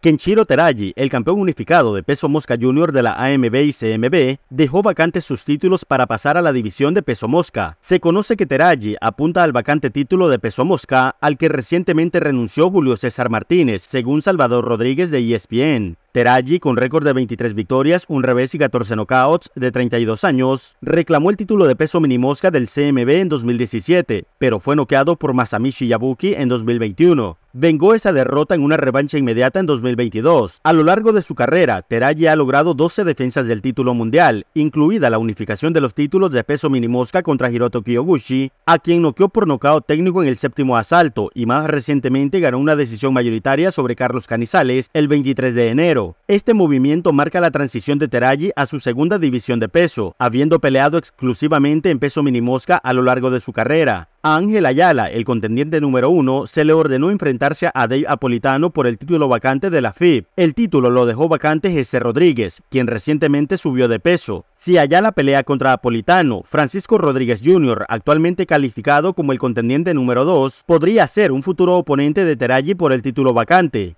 Kenshiro Teraji, el campeón unificado de peso mosca junior de la AMB y CMB, dejó vacantes sus títulos para pasar a la división de peso mosca. Se conoce que Teraji apunta al vacante título de peso mosca, al que recientemente renunció Julio César Martínez, según Salvador Rodríguez de ESPN. Teraji, con récord de 23 victorias, un revés y 14 knockouts, de 32 años, reclamó el título de peso minimosca del CMB en 2017, pero fue noqueado por Masamichi Yabuki en 2021. Vengó esa derrota en una revancha inmediata en 2022. A lo largo de su carrera, Teraya ha logrado 12 defensas del título mundial, incluida la unificación de los títulos de peso minimosca contra Hiroto Kiyoguchi, a quien noqueó por nocao técnico en el séptimo asalto y más recientemente ganó una decisión mayoritaria sobre Carlos Canizales el 23 de enero. Este movimiento marca la transición de Teraji a su segunda división de peso, habiendo peleado exclusivamente en peso minimosca a lo largo de su carrera. Ángel Ayala, el contendiente número uno, se le ordenó enfrentarse a Dave Apolitano por el título vacante de la FIB. El título lo dejó vacante Jesse Rodríguez, quien recientemente subió de peso. Si Ayala pelea contra Apolitano, Francisco Rodríguez Jr., actualmente calificado como el contendiente número 2, podría ser un futuro oponente de Teragi por el título vacante.